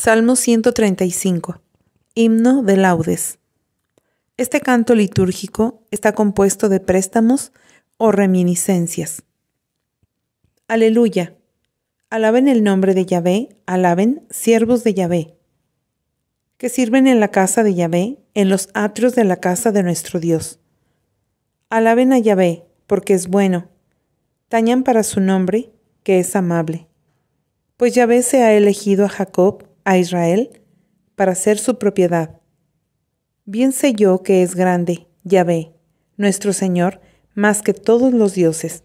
Salmo 135. Himno de laudes. Este canto litúrgico está compuesto de préstamos o reminiscencias. Aleluya. Alaben el nombre de Yahvé, alaben siervos de Yahvé, que sirven en la casa de Yahvé, en los atrios de la casa de nuestro Dios. Alaben a Yahvé, porque es bueno. Tañan para su nombre, que es amable. Pues Yahvé se ha elegido a Jacob a Israel para ser su propiedad. Bien sé yo que es grande, Yahvé, nuestro Señor, más que todos los dioses.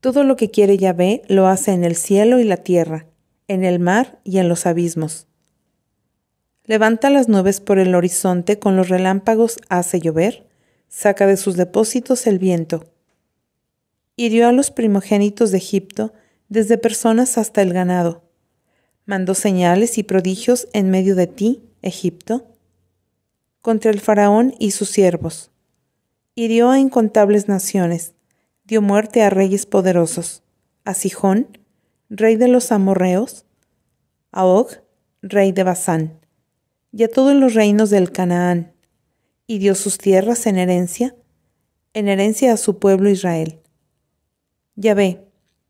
Todo lo que quiere Yahvé lo hace en el cielo y la tierra, en el mar y en los abismos. Levanta las nubes por el horizonte con los relámpagos hace llover, saca de sus depósitos el viento. Hirió a los primogénitos de Egipto, desde personas hasta el ganado mandó señales y prodigios en medio de ti, Egipto, contra el faraón y sus siervos. Hirió a incontables naciones, dio muerte a reyes poderosos, a Sijón, rey de los amorreos, a Og, rey de Basán, y a todos los reinos del Canaán, y dio sus tierras en herencia, en herencia a su pueblo Israel. Yahvé,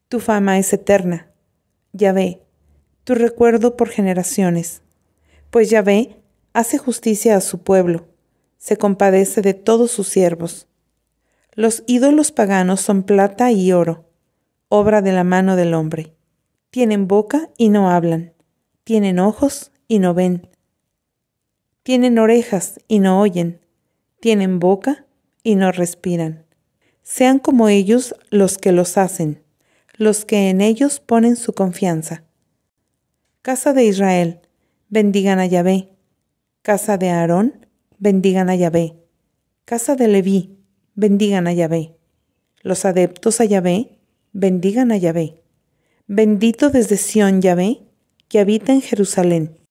tu fama es eterna. Yahvé, tu recuerdo por generaciones. Pues Yahvé hace justicia a su pueblo, se compadece de todos sus siervos. Los ídolos paganos son plata y oro, obra de la mano del hombre. Tienen boca y no hablan, tienen ojos y no ven, tienen orejas y no oyen, tienen boca y no respiran. Sean como ellos los que los hacen, los que en ellos ponen su confianza. Casa de Israel, bendigan a Yahvé. Casa de Aarón, bendigan a Yahvé. Casa de Leví, bendigan a Yahvé. Los adeptos a Yahvé, bendigan a Yahvé. Bendito desde Sión Yahvé, que habita en Jerusalén.